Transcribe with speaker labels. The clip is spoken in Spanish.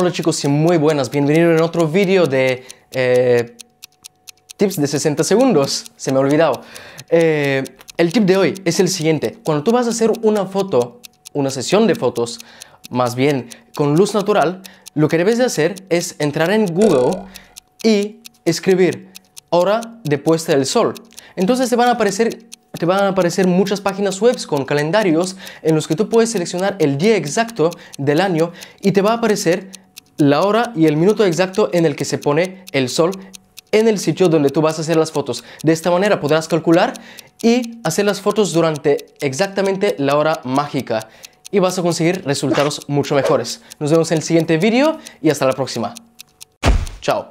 Speaker 1: Hola chicos y muy buenas, bienvenidos en otro vídeo de eh, tips de 60 segundos, se me ha olvidado. Eh, el tip de hoy es el siguiente, cuando tú vas a hacer una foto, una sesión de fotos, más bien con luz natural, lo que debes de hacer es entrar en Google y escribir hora de puesta del sol. Entonces van a aparecer te van a aparecer muchas páginas web con calendarios en los que tú puedes seleccionar el día exacto del año y te va a aparecer la hora y el minuto exacto en el que se pone el sol en el sitio donde tú vas a hacer las fotos. De esta manera podrás calcular y hacer las fotos durante exactamente la hora mágica y vas a conseguir resultados mucho mejores. Nos vemos en el siguiente vídeo y hasta la próxima.
Speaker 2: Chao.